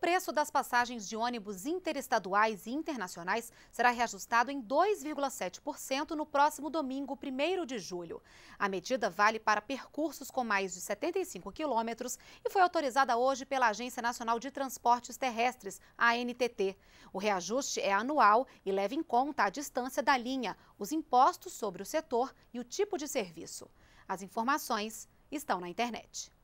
preço das passagens de ônibus interestaduais e internacionais será reajustado em 2,7% no próximo domingo, 1 de julho. A medida vale para percursos com mais de 75 quilômetros e foi autorizada hoje pela Agência Nacional de Transportes Terrestres, ANTT. O reajuste é anual e leva em conta a distância da linha, os impostos sobre o setor e o tipo de serviço. As informações estão na internet.